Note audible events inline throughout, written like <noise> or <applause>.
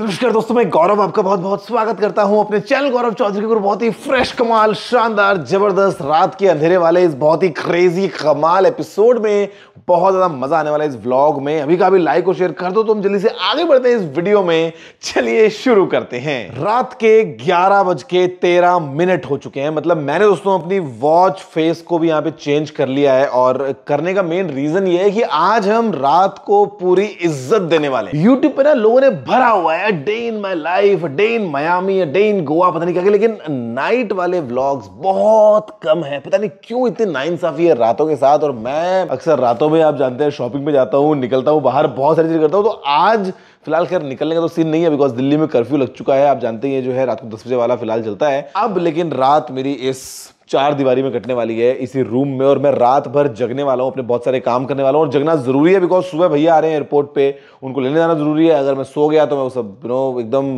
नमस्कार दोस्तों मैं गौरव आपका बहुत बहुत स्वागत करता हूं अपने चैनल गौरव चौधरी के बहुत ही फ्रेश कमाल शानदार जबरदस्त रात के अंधेरे वाले इस बहुत ही क्रेजी कमाल एपिसोड में बहुत ज़्यादा मज़ा आने वाला इस व्लॉग में अभी का भी लाइक और शेयर कर दो तो हम जल्दी से आगे बढ़ते हैं इस वीडियो में चलिए शुरू करते हैं रात के ग्यारह बज के तेरह मिनट हो चुके हैं मतलब मैंने दोस्तों अपनी वॉच फेस को भी यहाँ पे चेंज कर लिया है और करने का मेन रीजन ये है कि आज हम रात को पूरी इज्जत देने वाले यूट्यूब पर ना लोगों ने भरा हुआ है day in my life day in Miami day in Goa पता नहीं क्या लेकिन नाइट वाले व्लॉग्स बहुत कम है पता नहीं क्यों इतने नाइंसाफी है रातों के साथ और मैं अक्सर रातों में आप जानते हैं शॉपिंग में जाता हूँ निकलता हूँ बाहर बहुत सारी चीज करता हूँ तो आज फिलहाल खैर निकलने का तो सीन नहीं है बिकॉज दिल्ली में कर्फ्यू लग चुका है आप जानते हैं जो है रात को दस बजे वाला फिलहाल चलता है अब लेकिन रात मेरी इस चार दीवारी में कटने वाली है इसी रूम में और मैं रात भर जगने वाला हूँ अपने बहुत सारे काम करने वाला हूँ और जगना ज़रूरी है बिकॉज सुबह भैया आ रहे हैं एयरपोर्ट पे उनको लेने जाना ज़रूरी है अगर मैं सो गया तो मैं वो सब यू नो एकदम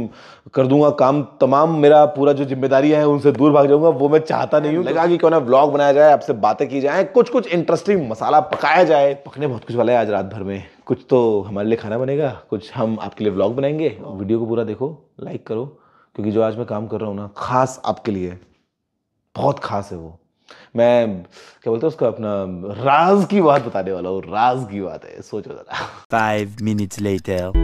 कर दूंगा काम तमाम मेरा पूरा जो जिम्मेदारियाँ हैं उनसे दूर भाग जाऊँगा वो मैं चाहता नहीं हूँ लगा कि क्यों ना ब्लॉग बनाया जाए आपसे बातें की जाए कुछ कुछ इंटरेस्टिंग मसाला पकाया जाए पकने बहुत कुछ वाला है आज रात भर में कुछ तो हमारे लिए खाना बनेगा कुछ हम आपके लिए ब्लॉग बनाएंगे वीडियो को पूरा देखो लाइक करो क्योंकि जो आज मैं काम कर रहा हूँ ना खास आपके लिए बहुत खास है वो मैं क्या बोलते हैं उसका अपना राज की बात बताने वाला हूँ राज की बात है सोचो जरा फाइव मिनट्स लेटर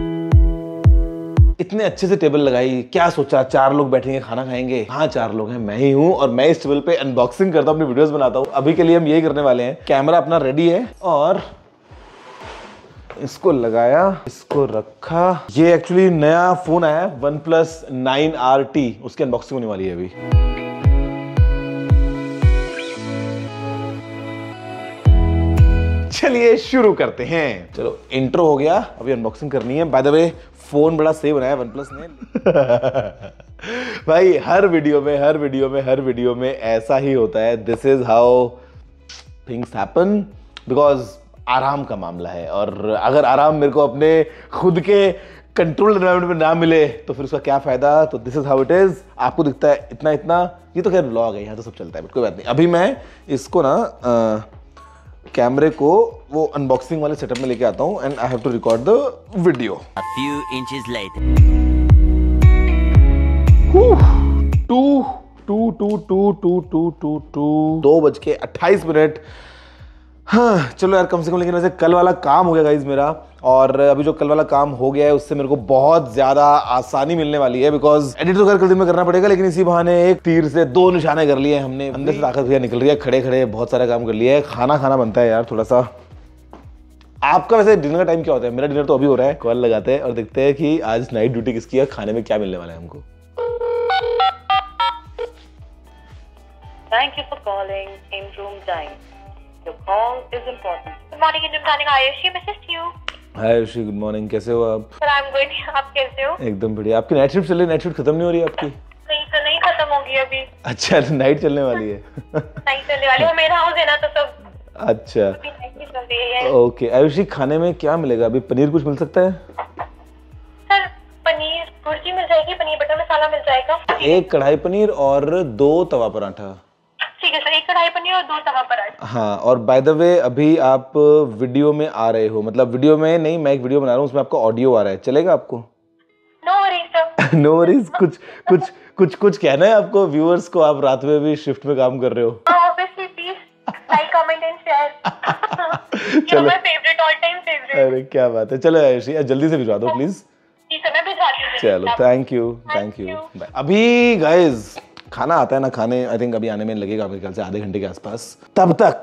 इतने अच्छे से टेबल लगाई क्या सोचा चार लोग बैठेंगे खाना खाएंगे हाँ चार लोग हैं मैं ही हूँ और मैं इस टेबल पे अनबॉक्सिंग करता हूँ अपनी वीडियोस बनाता हूँ अभी के लिए हम यही करने वाले हैं कैमरा अपना रेडी है और इसको लगाया इसको रखा ये एक्चुअली नया फोन आया OnePlus nine R T उसकी अनबॉक्सिंग होने वाली है अभी चलिए शुरू करते हैं चलो इंट्रो हो गया अभी अनबॉक्सिंग करनी है बाय द वे फोन बड़ा सेव रहा है वन प्लस ने <laughs> भाई हर वीडियो में हर वीडियो में हर वीडियो में ऐसा ही होता है this is how things happen because आराम का मामला है और अगर आराम मेरे को अपने खुद के कंट्रोल एनवायरमेंट में ना मिले तो फिर उसका क्या फायदा तो this is how it is आपको दिखता है इतना इतना ये तो खैर व्लॉग है यहाँ तो सब चलता है बट कोई बात नहीं अभी मैं इसको ना आ, कैमरे को वो अनबॉक्सिंग वाले सेटअप में लेके आता हूँ and I have to record the video to to to to to to to to दो बज के अट्ठाईस मिनट हाँ चलो यार कम से कम लेकिन वैसे कल वाला काम हो गया गाइज मेरा और अभी जो कल वाला काम हो गया है उससे मेरे को बहुत ज़्यादा आसानी मिलने वाली है बिकॉज एडिट तो कर कल दिन में करना पड़ेगा लेकिन इसी बहाने एक तीर से दो निशाने कर लिए हमने अंदर से ताकत भैया निकल रही है खड़े खड़े बहुत सारा काम कर लिया है खाना खाना बनता है यार थोड़ा सा आपका वैसे डिनर का टाइम क्या होता है मेरा डिनर तो अभी हो रहा है कॉल लगाते हैं और देखते हैं कि आज नाइट ड्यूटी किसकी है खाने में क्या मिलने वाला है हमको thank you for calling in room time The call is important. Good morning, Indian Planning hi Ayushi good morning कैसे हो आप सर आई एम गुड आप कैसे हो एकदम बढ़िया आपकी नाइट शिफ्ट चल रही नाइट शिफ्ट खत्म नहीं हो रही आपकी नहीं सर नहीं खत्म होगी अभी अच्छा नाइट तो चलने वाली है नाइट चलने वाली है मेरा हाउस है ना तो सब अच्छा ओके आयुषी खाने में क्या मिलेगा अभी पनीर कुछ मिल सकता है सर पनीर भुर्जी मिल जाएगी पनीर बटर मसाला मिल जाएगा एक कढ़ाई पनीर और दो तवा पराठा आदमी और दो तवा पराठे हाँ और बाय द वे अभी आप वीडियो में आ रहे हो मतलब वीडियो में नहीं मैं एक वीडियो बना रहा हूँ उसमें आपका ऑडियो आ रहा है चलेगा आपको नो वरीज <laughs> कुछ कुछ कुछ कुछ कहना है आपको व्यूअर्स को आप रात में भी शिफ्ट में काम कर रहे हो हाँ, <laughs> चलो अरे क्या बात है चलो आयुषी जल्दी से भिजवा दो प्लीज हाँ। चलो थैंक यू थैंक यू अभी गाइज खाना आता है ना खाने आई थिंक अभी आने में लगेगा मेरे ख्याल से आधे घंटे के आसपास तब तक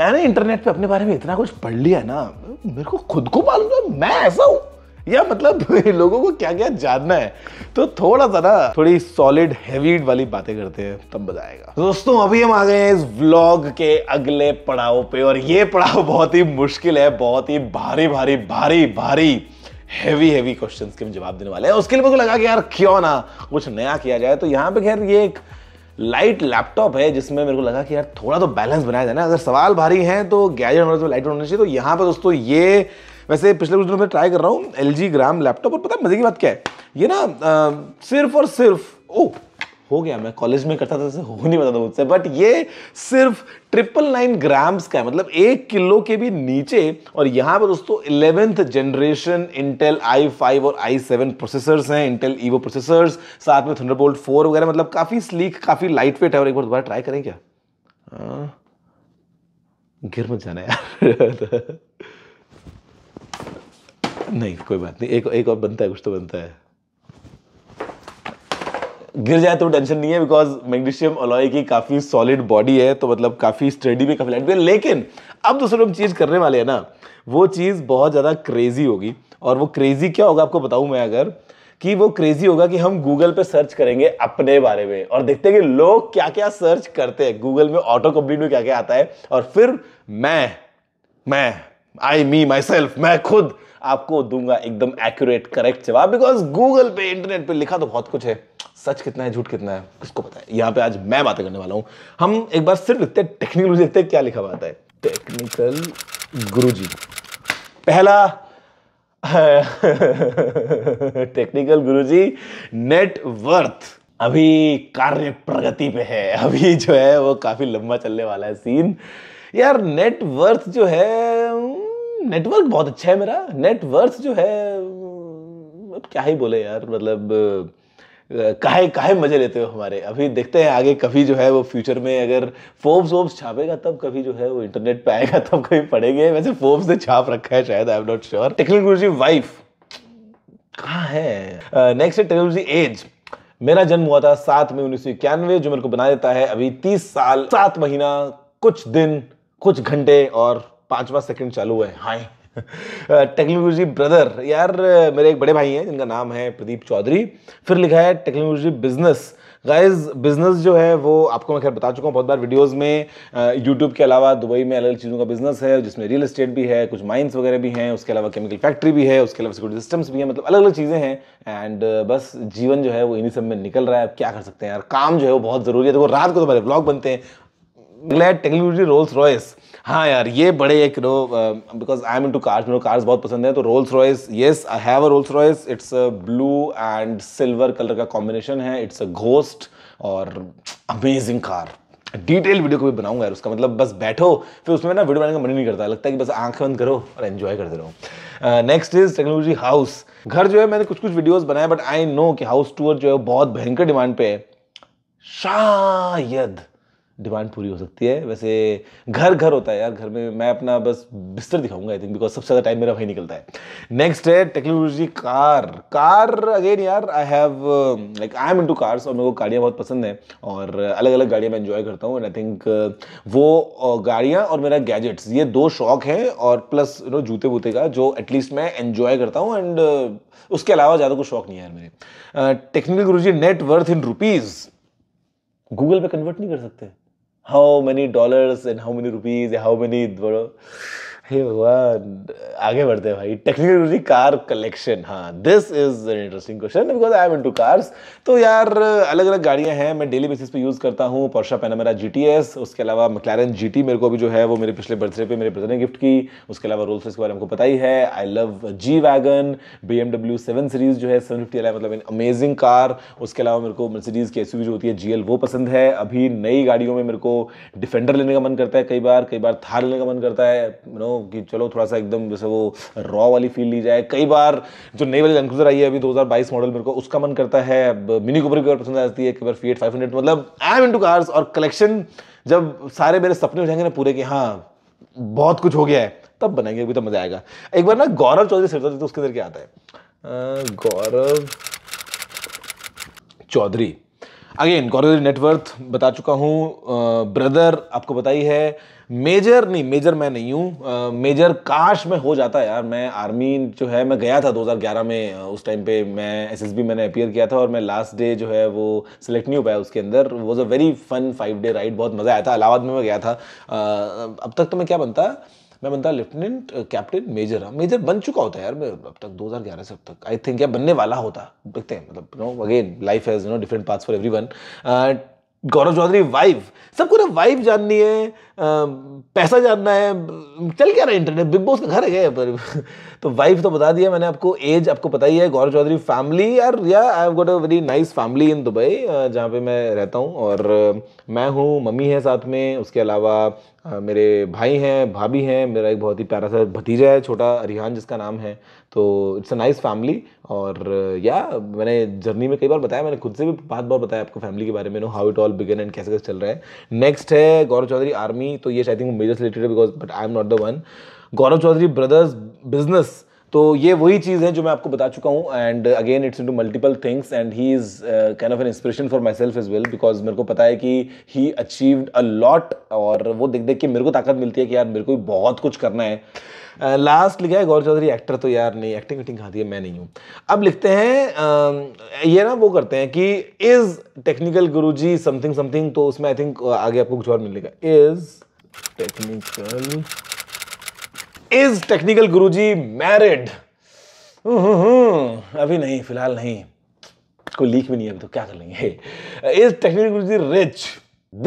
मैंने इंटरनेट पे अपने बारे में इतना कुछ पढ़ लिया है ना मेरे को खुद को मालूम है मैं ऐसा हूं या मतलब <laughs> लोगों को क्या क्या जानना है तो थोड़ा सा ना थोड़ी सॉलिड हैवी वाली बातें करते हैं तब मजा आएगा दोस्तों अभी हम आ गए हैं इस व्लॉग के अगले पड़ाव पे और ये पड़ाव <laughs> बहुत ही मुश्किल है बहुत ही भारी भारी भारी भारी भारी हैवी हैवी क्वेश्चंस के जवाब देने वाले हैं उसके लिए मुझे लगा कि यार क्यों ना कुछ नया किया जाए तो यहाँ पे खैर ये एक लाइट लैपटॉप है जिसमें मेरे को लगा कि यार थोड़ा तो बैलेंस बनाया जाए ना अगर सवाल भारी हैं तो गैजेट होना चाहिए लाइट होना चाहिए तो यहाँ पर दोस्तों ये वैसे पिछले कुछ दिनों में ट्राई कर रहा हूँ एल ग्राम लैपटॉप और पता है मजे की बात क्या है ये ना आ, सिर्फ और सिर्फ ओ हो गया मैं कॉलेज में करता था तो हो नहीं पता था मुझसे बट ये सिर्फ ट्रिपल नाइन ग्राम्स का है मतलब एक किलो के भी नीचे और यहाँ पर दोस्तों eleventh generation Intel I five और आई सेवन प्रोसेसर्स हैं इंटेल ईवो प्रोसेसर्स साथ में थंडरबोल्ट फोर वगैरह मतलब काफ़ी स्लीक काफ़ी लाइट वेट है और एक बार दोबारा ट्राई करें क्या आ, हाँ। गिर मत जाना यार <laughs> नहीं कोई बात नहीं एक एक और बनता है कुछ तो बनता है गिर जाए तो टेंशन नहीं है बिकॉज मैग्नीशियम अलॉय की काफ़ी सॉलिड बॉडी है तो मतलब काफ़ी स्टडी भी काफ़ी लाइट भी है लेकिन अब दोस्तों हम चीज़ करने वाले हैं ना वो चीज़ बहुत ज़्यादा क्रेजी होगी और वो क्रेजी क्या होगा आपको बताऊं मैं अगर कि वो क्रेजी होगा कि हम गूगल पे सर्च करेंगे अपने बारे में और देखते हैं कि लोग क्या क्या सर्च करते हैं गूगल में ऑटो कंप्लीट में क्या क्या आता है और फिर मैं मैं आई मी माई सेल्फ मैं खुद आपको दूंगा एकदम एक्यूरेट करेक्ट जवाब बिकॉज गूगल पे इंटरनेट पे लिखा तो बहुत कुछ है सच कितना है झूठ कितना है किसको पता है यहाँ पे आज मैं बातें करने वाला हूँ हम एक बार सिर्फ लिखते हैं टेक्निकल लिखते हैं क्या लिखा हुआ है टेक्निकल गुरु जी पहला टेक्निकल गुरु जी नेटवर्थ अभी कार्य प्रगति पे है अभी जो है वो काफी लंबा चलने वाला है सीन यार नेटवर्थ जो है नेटवर्क हम्म, बहुत अच्छा है मेरा नेटवर्थ जो है हम्म, अब क्या ही बोले यार मतलब काहे काहे मजे लेते हो हमारे अभी देखते हैं आगे कभी जो है वो फ्यूचर में अगर फोब्स वोब्स छापेगा तब कभी जो है वो इंटरनेट पे आएगा <laughs> तब कभी पढ़ेंगे वैसे फोब्स ने छाप रखा है शायद I am not sure technology wife कहाँ है नेक्स्ट है टेक्नोलॉजी एज मेरा जन्म हुआ था सात मई उन्नीस सौ इक्यानवे जो मेरे को बना देता है अभी तीस साल सात महीना कुछ दिन कुछ घंटे और पांचवा सेकंड चालू है हाय <laughs> टेक्नोलॉजी ब्रदर यार मेरे एक बड़े भाई हैं जिनका नाम है प्रदीप चौधरी फिर लिखा है टेक्नोलॉजी बिजनेस गाइस बिजनेस जो है वो आपको मैं खैर बता चुका हूँ बहुत बार वीडियोस में यूट्यूब के अलावा दुबई में अलग अलग चीज़ों का बिजनेस है जिसमें रियल एस्टेट भी है कुछ माइंस वगैरह भी हैं उसके अलावा केमिकल फैक्ट्री भी है उसके अलावा सिक्योरिटी सिस्टम्स भी हैं मतलब अलग अलग चीज़ें हैं एंड बस जीवन जो है वो इन्हीं सब में निकल रहा है अब क्या कर सकते हैं यार काम जो है वो बहुत ज़रूरी है देखो रात को तो मेरे ब्लॉग बनते हैं ग्लैड टेक्नोलॉजी रोल्स रॉयस हाँ यार ये बड़े एक no because I am into cars मेरे कार्स बहुत पसंद तो है तो Rolls Royce yes I have a Rolls Royce it's a blue and silver colour का कॉम्बिनेशन है इट्स अ घोस्ट और अमेजिंग कार डिटेल वीडियो को भी बनाऊंगा यार उसका मतलब बस बैठो फिर उसमें ना वीडियो बनाने का मन नहीं करता लगता है कि बस आंखें बंद करो और एंजॉय करते रहो नेक्स्ट इज टेक्नोलॉजी हाउस घर जो है मैंने कुछ कुछ वीडियोस बनाए बट आई नो कि हाउस टूर जो है बहुत भयंकर डिमांड पे है शायद डिमांड पूरी हो सकती है वैसे घर घर होता है यार घर में मैं अपना बस बिस्तर दिखाऊंगा आई थिंक बिकॉज सबसे ज़्यादा टाइम मेरा वहीं निकलता है नेक्स्ट है टेक्नोलॉजी कार कार अगेन यार I have like I am into cars और मेरे को गाड़ियाँ बहुत पसंद हैं और अलग अलग गाड़ियाँ मैं इन्जॉय करता हूँ एंड आई थिंक वो गाड़ियाँ और मेरा गैजेट्स ये दो शौक हैं और प्लस यू नो जूते वूते का जो एटलीस्ट मैं इन्जॉय करता हूँ एंड उसके अलावा ज़्यादा कुछ शौक नहीं है यार मेरे technical Guru net worth in rupees Google पे कन्वर्ट नहीं कर सकते how many dollars and how many rupees, how many dvaro. हे भगवान आगे बढ़ते हैं भाई टेक्निकल कार कलेक्शन हाँ this is an interesting question because I am to cars तो यार अलग अलग गाड़ियाँ हैं मैं डेली बेसिस पे यूज़ करता हूँ पर्शा मेरा जी टी एस उसके अलावा मकलैरन जी टी मेरे को भी जो है वो मेरे पिछले बर्थडे पे मेरे ब्रदर ने गिफ्ट की उसके अलावा रोल्स के बारे में पता ही है I love G wagon B M W seven series जो है सेवन फिफ्टी एल मतलब अमेजिंग कार उसके अलावा मेरे को मर्सिडीज़ की एसवी जो होती है जी एल वो पसंद है अभी नई गाड़ियों में मेरे को डिफेंडर लेने का मन करता है कई बार कई बार थार लेने का मन करता है नो कि चलो थोड़ा सा एकदम जैसे वो रॉ वाली फील ली जाए कई बार जो नई वाली लैंड आई है अभी 2022 मॉडल मेरे को उसका मन करता है मिनी कूपर की पसंद आती है कई बार फीएट 500 मतलब I am into cars और कलेक्शन जब सारे मेरे सपने हो जाएंगे ना पूरे कि हाँ बहुत कुछ हो गया है तब बनाएंगे अभी तो मजा आएगा एक बार ना गौरव चौधरी सिरसा तो उसके अंदर क्या आता है गौरव चौधरी अगेन गौरवी नेटवर्थ बता चुका हूँ ब्रदर आपको बताई है मेजर नहीं मेजर मैं नहीं हूँ मेजर काश में हो जाता यार मैं आर्मी जो है मैं गया था 2011 में उस टाइम पे मैं एसएसबी मैंने अपियर किया था और मैं लास्ट डे जो है वो सिलेक्ट नहीं हो पाया उसके अंदर was a very fun five day ride बहुत मज़ा आया था इलाहाबाद में मैं गया था आ, अब तक तो मैं क्या बनता मैं बनता लेफ्टिनेंट कैप्टन मेजर हाँ मेजर बन चुका होता है यार मैं अब तक 2011 से अब तक आई थिंक यार बनने वाला होता देखते हैं मतलब no again life has no different paths for everyone Gaurav Chaudhary wife सबको ना वाइफ जाननी है पैसा जानना है चल क्या रहा है इंटरनेट बिग बॉस का घर है पर <laughs> तो वाइफ तो बता दिया मैंने आपको एज आपको पता ही है गौरव चौधरी फैमिली यार या I have got a very nice family in Dubai जहाँ पे मैं रहता हूँ और मैं हूँ मम्मी है साथ में उसके अलावा मेरे भाई हैं भाभी हैं मेरा एक बहुत ही प्यारा सा भतीजा है छोटा रिहान जिसका नाम है तो इट्स अ नाइस फैमिली और या मैंने जर्नी में कई बार बताया मैंने खुद से भी बात बार बताया आपको फैमिली के बारे में no how it all began and कैसे कैसे चल रहा है नेक्स्ट है गौरव चौधरी आर्मी तो ये आई थिंक मेजर रिलेटेड है because but I am not the one Gaurav Chaudhary brothers business तो ये वही चीज़ है जो मैं आपको बता चुका हूँ and again it's into multiple things and he is kind of an inspiration for myself is well because मेरे को पता है कि ही अचीव्ड अ लॉट और वो देख देख के मेरे को ताकत मिलती है कि यार मेरे को भी बहुत कुछ करना है लास्ट uh, लिखा है गौर चौधरी एक्टर तो यार नहीं एक्टिंग विक्टिंग खाती है मैं नहीं हूँ अब लिखते हैं uh, ये ना वो करते हैं कि is technical Guru ji something something तो उसमें आई थिंक uh, आगे आपको कुछ और मिलेगा is technical is technical Guruji married अभी नहीं फिलहाल नहीं कोई लीक भी नहीं है अभी तो क्या कर लेंगे इज टेक्निकल गुरुजी रिच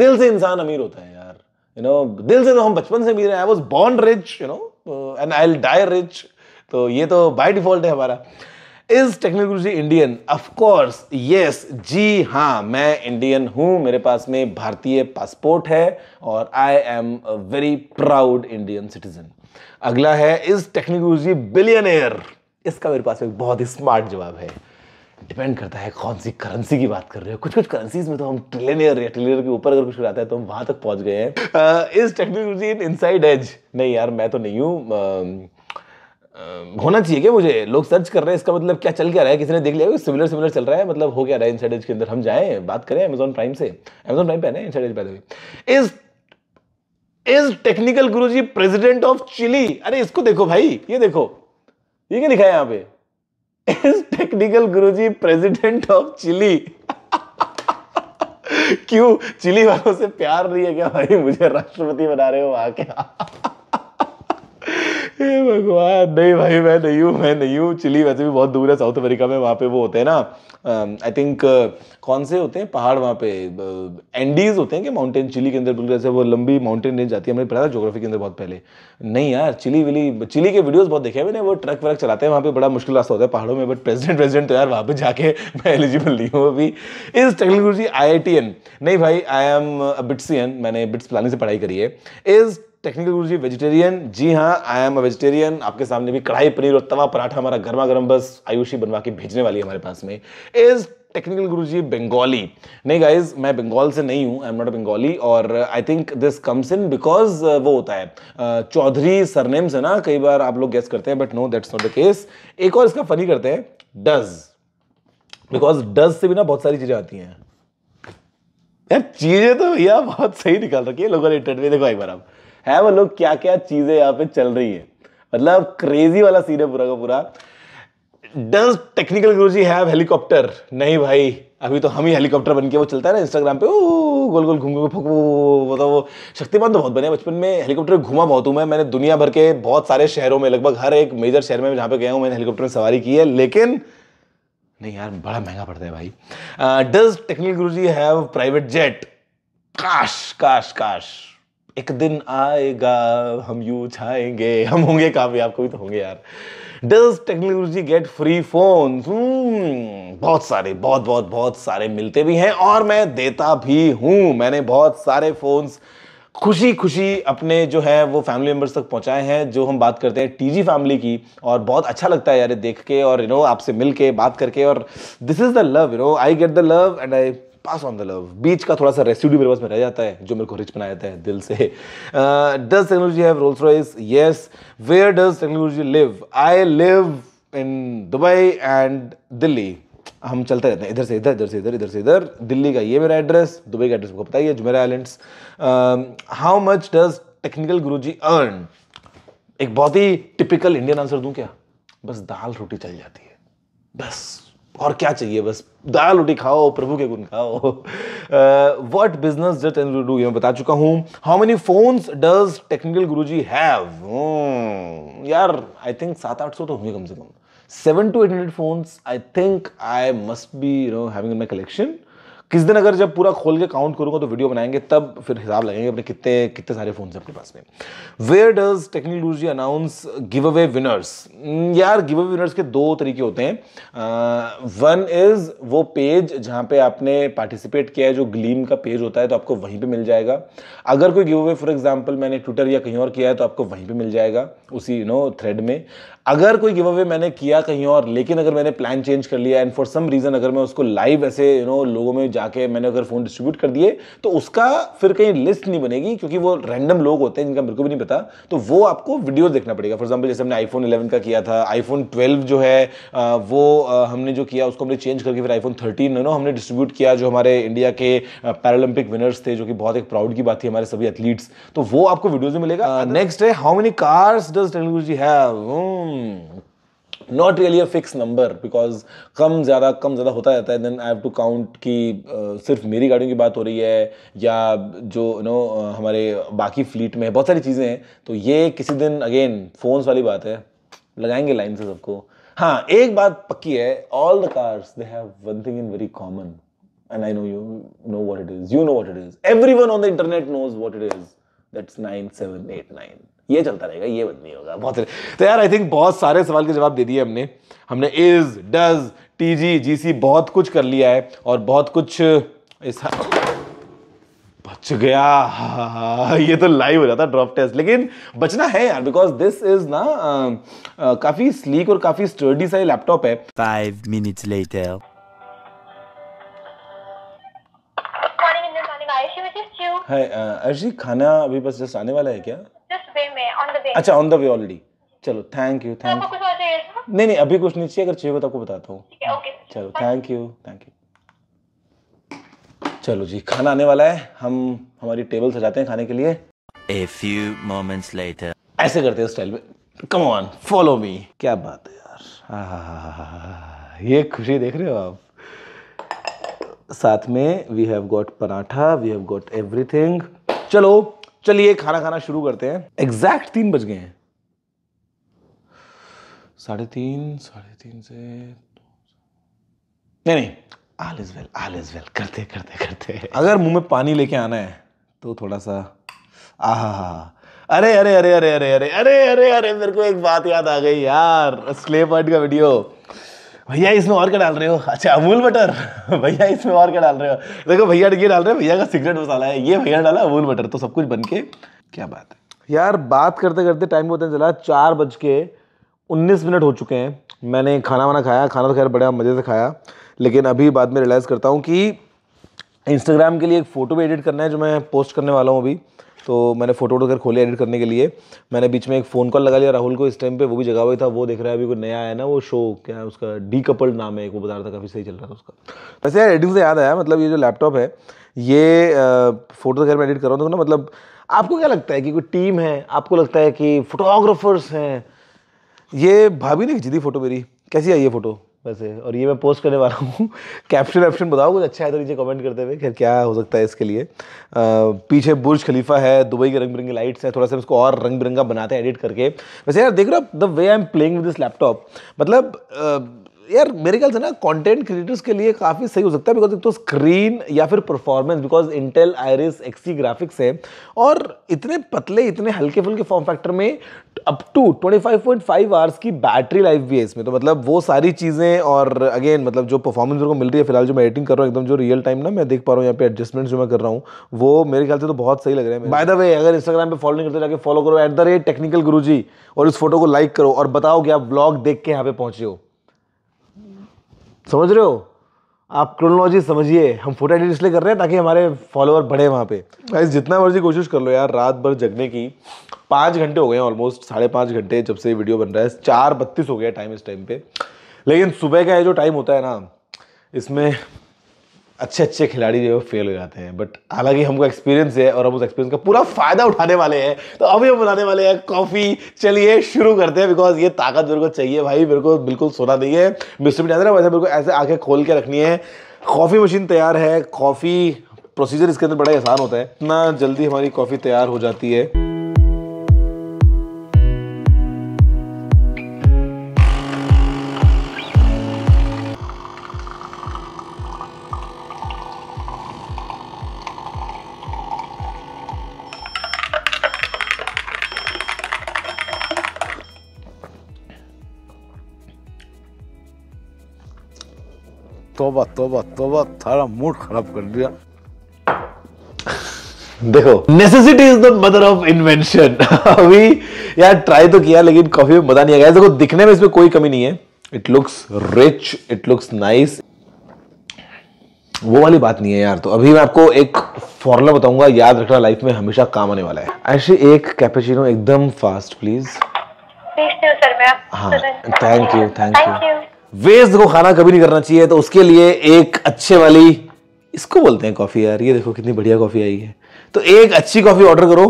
दिल से इंसान अमीर होता है यार यू नो दिल से तो हम बचपन से अमीर है I was born rich you know and I die rich तो ये तो बाय डिफॉल्ट है हमारा is technical Guruji Indian of course yes जी हाँ मैं इंडियन हूँ मेरे पास में भारतीय पासपोर्ट है और I am a very proud Indian citizen अगला है इज टेक्नोलॉजी बिलियन इसका मेरे पास एक बहुत ही स्मार्ट जवाब है डिपेंड करता है कौन सी करेंसी की बात कर रहे हो कुछ कुछ करेंसीज में तो हम ट्रिलियनियर या ट्रिलियन के ऊपर अगर कुछ कराते हैं तो हम वहाँ तक पहुँच गए हैं is technology in inside edge नहीं यार मैं तो नहीं हूँ um, um, होना चाहिए क्या मुझे लोग सर्च कर रहे हैं इसका मतलब क्या चल क्या रहा है किसी ने देख लिया कि सिमिलर सिमिलर चल रहा है मतलब हो क्या रहा है इनसाइड एज के अंदर हम जाएं बात करें अमेजोन प्राइम से अमेजोन प्राइम पे है ना inside edge is is technical Guru ji president of chilli अरे इसको देखो भाई ये देखो ये क्या लिखा है यहां पे is technical ji president of Chile <laughs> क्यों चिली वालों से प्यार नहीं है क्या भाई मुझे राष्ट्रपति बना रहे हो वहां क्या भगवान नहीं भाई मैं नहीं हूँ मैं नहीं हूँ चिली वैसे भी बहुत दूर है साउथ अफ्रीका में वहाँ पे वो होते हैं ना आई थिंक कौन से होते हैं पहाड़ वहाँ पे एंडीज होते हैं कि माउंटेन चिली के अंदर बिल्कुल जैसे वो लंबी माउंटेन रेंज जाती है हमने पढ़ा था जोग्राफी के अंदर बहुत पहले नहीं यार चिली विली चिली के वीडियोज़ बहुत देखे मैंने वो ट्रक वर्क चलाते हैं वहाँ पर बड़ा मुश्किल रास्ता होता है पहाड़ों में बट प्रेजिडेंट प्रेजिडेंट तो यार वहाँ पर जाके <laughs> मैं एलिजिबल नहीं हूँ अभी is technology I I T एन नहीं भाई आई एम बिट्स एन मैंने बिट्स प्लानिंग से पढ़ाई करी है is technical Guru ji vegetarian जी हाँ आई एम अ वेजिटेरियन आपके सामने भी कढ़ाई पनीर और तवा पराठा हमारा गर्मा गर्म बस आयुषी बनवा के भेजने वाली है हमारे पास में इज टेक्निकल गुरु जी बंगाली नहीं गाइज मैं बंगाल से नहीं हूँ आई एम नॉट बंगाली और I think this comes in because वो होता है uh, चौधरी सरनेम से ना कई बार आप लोग गेस करते हैं but no that's not the case एक और इसका फनी करते हैं डज बिकॉज डज से भी ना बहुत सारी चीज़ें आती हैं यार चीज़ें तो भैया बहुत सही निकाल रखी है लोगों ने इंटरव्यू देखो एक बार आप हैव अ लुक क्या क्या चीज़ें यहाँ पे चल रही है मतलब क्रेजी वाला सीन है पूरा का पूरा does technical ji have helicopter नहीं भाई अभी तो हम ही हेलीकॉप्टर बन के वो चलता है ना इंस्टाग्राम पे ओ गोल गोल घूम घूम फक मतलब वो शक्तिमान तो बहुत बने बचपन में हेलीकॉप्टर घुमा बहुत हूँ मैं मैंने दुनिया भर के बहुत सारे शहरों में लगभग हर एक मेजर शहर में जहाँ पे गया हूँ मैंने हेलीकॉप्टर में सवारी की है लेकिन नहीं यार बड़ा महंगा पड़ता है भाई does technical ji have private jet काश काश काश एक दिन आएगा हम यू छाएंगे हम होंगे कामयाब कभी तो होंगे यार does technology get free phone बहुत सारे बहुत बहुत बहुत सारे मिलते भी हैं और मैं देता भी हूँ मैंने बहुत सारे फोन्स खुशी खुशी अपने जो है वो फैमिली मेम्बर्स तक पहुंचाए हैं जो हम बात करते हैं टी जी फैमिली की और बहुत अच्छा लगता है यार देख के और यू नो आपसे मिल के बात करके और this is the love you know I get the love and I pass on the love बीच का थोड़ा सा रेसिड्यू मेरे पास में रह जाता है जो मेरे को रिच बनाया जाता है दिल से does technology have Rolls Royce yes where does technology live I live in Dubai and Delhi हम चलते रहते हैं इधर से इधर इधर से इधर इधर से इधर दिल्ली का ये मेरा एड्रेस दुबई का एड्रेस आपको पता ही है Jumeirah islands how much does technical Guru ji earn एक बहुत ही टिपिकल इंडियन आंसर दूं क्या बस दाल रोटी चल जाती है बस और क्या चाहिए बस दाल रोटी खाओ प्रभु के गुण खाओ वट बिजनेस डट एन डू ये मैं बता चुका हूँ how many phones does technical Guru ji have यार आई थिंक सात आठ सौ तो होंगे कम से कम seven two eight hundred phones I think I must be you know having in my collection किस दिन अगर जब पूरा खोल के काउंट करूंगा तो वीडियो बनाएंगे तब फिर हिसाब लगेंगे अपने कितने कितने सारे फोन अपने पास में where does technology announce give away winners यार गिव अवे विनर्स के दो तरीके होते हैं वन uh, इज वो पेज जहां पे आपने पार्टिसिपेट किया है जो ग्लीम का पेज होता है तो आपको वहीं पे मिल जाएगा अगर कोई गिव अवे फॉर एग्जाम्पल मैंने ट्विटर या कहीं और किया है तो आपको वहीं पे मिल जाएगा उसी यू नो थ्रेड में अगर कोई गिव अवे मैंने किया कहीं और लेकिन अगर मैंने प्लान चेंज कर लिया एंड फॉर सम रीज़न अगर मैं उसको लाइव ऐसे यू नो लोगों में जाके मैंने अगर फ़ोन डिस्ट्रीब्यूट कर दिए तो उसका फिर कहीं लिस्ट नहीं बनेगी क्योंकि वो रैंडम लोग होते हैं जिनका मेरे को भी नहीं पता तो वो आपको वीडियो देखना पड़ेगा फॉर एग्जाम्पल जैसे हमने आईफोन इलेवन का किया था आईफोन ट्वेल्व जो है वो हमने जो किया उसको हमने चेंज करके फिर आईफोन थर्टीन नो हमने डिस्ट्रीब्यूट किया जो हमारे इंडिया के पैरालंपिक विनर्स थे जो कि बहुत एक प्राउड की बात थी हमारे सभी एथलीट्स तो वो आपको वीडियोज में मिलेगा नेक्स्ट है how many cars does technology have not really a fix number because कम ज़्यादा कम ज़्यादा होता रहता है then I have to count कि सिर्फ मेरी गाड़ियों की बात हो रही है या जो यू नो uh, हमारे बाकी फ्लीट में बहुत सारी चीज़ें हैं तो ये किसी दिन अगेन फ़ोन्स वाली बात है लगाएंगे लाइन से सबको हाँ एक बात पक्की है all the cars they have one thing in very common and I know you know what it is you know what it is everyone on the internet knows what it is that's nine seven eight nine ये चलता रहेगा ये बंद नहीं होगा बहुत तो यार आई थिंक बहुत सारे सवाल के जवाब दे दिए हमने हमने is does T G G C बहुत कुछ कर लिया है और बहुत कुछ ऐसा बच गया ये तो लाइव हो जाता ड्रॉप टेस्ट लेकिन बचना है यार बिकॉज दिस इज ना काफी स्लीक और काफी स्टर्डी सा लैपटॉप है फाइव मिनट लेटर हाय अर्जी खाना अभी बस जस्ट आने वाला है क्या वे अच्छा ऑन द वे ऑलरेडी चलो थैंक यू थैंक यू नहीं नहीं अभी कुछ नहीं चाहिए अगर चाहिए तो आपको बताता हूँ चलो थैंक यू थैंक यू चलो जी खाना आने वाला है हम हमारी टेबल सजाते हैं खाने के लिए A few moments later. ऐसे करते हैं स्टाइल में कम ऑन फॉलो मी क्या बात है यार ये खुशी देख रहे हो आप साथ में we have got paratha we have got everything चलो चलिए खाना खाना शुरू करते हैं एग्जैक्ट तीन बज गए हैं साढ़े तीन साढ़े तीन से नहीं नहीं all is well all is well करते करते करते अगर मुंह में पानी लेके आना है तो थोड़ा सा हा अरे अरे अरे अरे अरे अरे अरे अरे अरे मेरे को एक बात याद आ गई यार स्लेपर्ट का वीडियो भैया इसमें और क्या डाल रहे हो अच्छा अमूल बटर <laughs> भैया इसमें और क्या डाल रहे हो देखो भैया ये डाल रहे हैं भैया का सिगरेट मसाला है ये भैया डाला अमूल बटर तो सब कुछ बन के क्या बात है यार बात करते करते टाइम को चला चार बज के उन्नीस मिनट हो चुके हैं मैंने खाना वाना खाया खाना तो खैर बड़ा मज़े से खाया लेकिन अभी बाद में रियलाइज़ करता हूँ कि इंस्टाग्राम के लिए एक फ़ोटो भी एडिट करना है जो मैं पोस्ट करने वाला हूँ अभी तो मैंने फोटो वोटो खोले एडिट करने के लिए मैंने बीच में एक फ़ोन कॉल लगा लिया राहुल को इस टाइम पे वो भी जगह हुई था वो देख रहा है अभी कोई नया आया ना वो शो क्या है उसका डी कपल्ड नाम है एक वो बता रहा था काफ़ी सही चल रहा था उसका वैसे यार एडिटिंग से याद आया मतलब ये जो लैपटॉप है ये फोटो तो वगैरह मैं एडिट कर रहा हूँ तो ना मतलब आपको क्या लगता है कि कोई टीम है आपको लगता है कि फोटोग्राफर्स हैं ये भाभी ने खींची थी फोटो मेरी कैसी आई है फोटो वैसे और ये मैं पोस्ट करने वाला हूँ कैप्शन <laughs> वैप्शन बताओ कुछ अच्छा है तो नीचे कमेंट करते हुए खैर क्या हो सकता है इसके लिए आ, पीछे बुर्ज खलीफा है दुबई के रंग बिरंगे लाइट्स हैं थोड़ा सा इसको और रंग बिरंगा बनाते हैं एडिट करके वैसे यार देख रहे हो the way I am playing with this laptop मतलब आ, यार मेरे ख्याल से ना कंटेंट क्रिएटर्स के लिए काफ़ी सही हो सकता है बिकॉज एक तो स्क्रीन या फिर performance because Intel Iris Xe graphics है और इतने पतले इतने हल्के फुल्के फॉर्म फैक्टर में अप टू 25.5 आवर्स की बैटरी लाइफ भी है इसमें तो मतलब वो सारी चीज़ें और अगेन मतलब जो परफॉर्मेंस मेरे को मिल रही है फिलहाल जो मैं एडिटिंग कर रहा हूँ एकदम जो रियल टाइम ना मैं देख पा रहा हूँ यहाँ पे एडजस्टमेंट जो मैं कर रहा हूँ वो मेरे ख्याल से तो बहुत सही लग रहा है बाय द वे अगर इंस्टाग्राम पर फॉलो नहीं करते जाके फॉलो करो एट द रेट टेक्निकल गुरु और इस फोटो को लाइक करो और बताओ कि आप ब्लॉग देख के यहाँ पे पहुँचे हो समझ रहे हो आप क्रोनोलॉजी समझिए हम फोटो एडिट इसलिए कर रहे हैं ताकि हमारे फॉलोअर बढ़े वहाँ पे गाइस जितना मर्जी कोशिश कर लो यार रात भर जगने की पाँच घंटे हो गए हैं ऑलमोस्ट साढ़े पाँच घंटे जब से वीडियो बन रहा है चार बत्तीस हो गया टाइम इस टाइम पे लेकिन सुबह का ये जो टाइम होता है ना इसमें अच्छे अच्छे खिलाड़ी जो है वो फेल हो जाते हैं बट हालांकि हमको एक्सपीरियंस है और हम उस एक्सपीरियंस का पूरा फ़ायदा उठाने वाले हैं तो अभी हम बनाने वाले हैं कॉफ़ी चलिए शुरू करते हैं बिकॉज ये ताकत मेरे को चाहिए भाई मेरे को बिल्कुल सोना नहीं है मिस्टर जाते वैसे मेरे को ऐसे आँखें खोल के रखनी है कॉफ़ी मशीन तैयार है कॉफ़ी प्रोसीजर इसके अंदर बड़ा आसान होता है इतना जल्दी हमारी कॉफ़ी तैयार हो जाती है तोबा तोबा तोबा थारा मूड खराब कर दिया देखो necessity is the mother of invention अभी यार ट्राई तो किया लेकिन कॉफी में मजा नहीं आया देखो दिखने में इसमें कोई कमी नहीं है it looks rich it looks nice वो वाली बात नहीं है यार तो अभी मैं आपको एक फॉर्मूला बताऊंगा याद रखना लाइफ में हमेशा काम आने वाला है ऐसे एक कैपेचिनो एकदम फास्ट प्लीज प्लीज सर मैं हाँ thank you thank you waste को खाना कभी नहीं करना चाहिए तो उसके लिए एक अच्छे वाली इसको बोलते हैं कॉफ़ी यार ये देखो कितनी बढ़िया कॉफ़ी आई है तो एक अच्छी कॉफ़ी ऑर्डर करो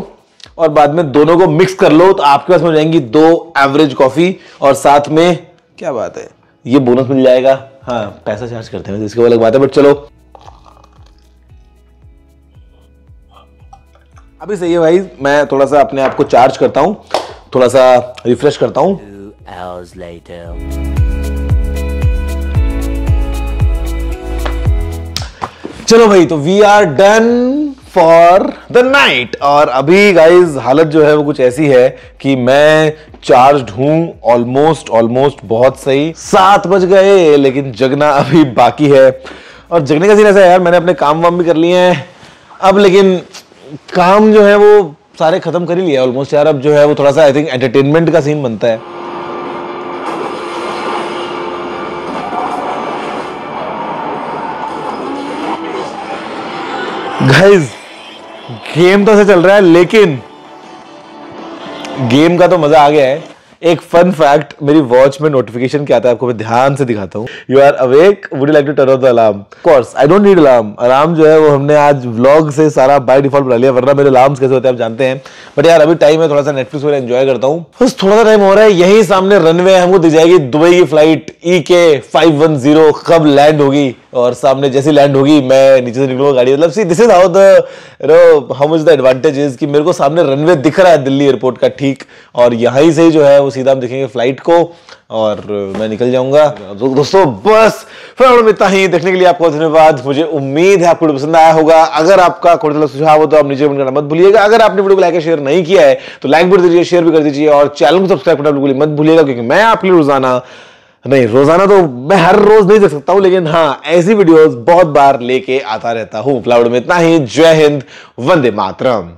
और बाद में दोनों को मिक्स कर लो तो आपके पास मिल जाएंगी दो एवरेज कॉफ़ी और साथ में क्या बात है ये बोनस मिल जाएगा हाँ पैसा चार्ज करते हैं इसके अलग बात है बट चलो अभी सही है भाई मैं थोड़ा सा अपने आप को चार्ज करता हूँ थोड़ा सा रिफ्रेश करता हूँ चलो भाई तो we are done for the night और अभी गाइज हालत जो है वो कुछ ऐसी है कि मैं चार्ज हूं ऑलमोस्ट ऑलमोस्ट बहुत सही सात बज गए लेकिन जगना अभी बाकी है और जगने का सीन ऐसा है यार मैंने अपने काम वाम भी कर लिए हैं अब लेकिन काम जो है वो सारे खत्म कर ही लिया ऑलमोस्ट यार अब जो है वो थोड़ा सा आई थिंक एंटरटेनमेंट का सीन बनता है गाइस गेम तो ऐसे चल रहा है लेकिन गेम का तो मजा आ गया है एक फन फैक्ट मेरी वॉच में नोटिफिकेशन क्या आता है आपको मैं ध्यान से दिखाता हूँ you are awake would like to turn off the alarm course I don't need alarm alarm जो है वो हमने आज व्लॉग से सारा बाय डिफॉल्ट बना लिया वरना मेरे अलार्म्स कैसे होते हैं आप जानते हैं बट यार अभी टाइम है थोड़ा सा नेटफ्लिक्स वगैरह एंजॉय करता हूँ बस थोड़ा सा टाइम हो रहा है यही सामने रनवे हमको दी जाएगी दुबई की flight E K five one zero कब लैंड होगी और सामने जैसी लैंड होगी मैं नीचे से निकलूंगा गाड़ी मतलब see this is how the no how much the advantage is कि मेरे को सामने रनवे दिख रहा है दिल्ली एयरपोर्ट का ठीक और यहाँ ही से जो है वो सीधा हम देखेंगे फ्लाइट को और मैं निकल जाऊंगा दो, दोस्तों बस फिर मिलता ही देखने के लिए आपको धन्यवाद मुझे उम्मीद है आपको पसंद आया होगा अगर आपका कोई तरह मतलब सुझाव हो तो आप नीचे करना मत भूलिएगा अगर आपने वीडियो को लाइक शेयर नहीं किया है तो लाइक भी दीजिए शेयर भी कर दीजिए और चैनल को सब्सक्राइब करना बिल्कुल मत भूलिएगा क्योंकि मैं आपके लिए रोजाना नहीं रोजाना तो मैं हर रोज नहीं देख सकता हूं लेकिन हाँ ऐसी वीडियोस बहुत बार लेके आता रहता हूं प्लाउड में इतना ही जय हिंद वंदे मातरम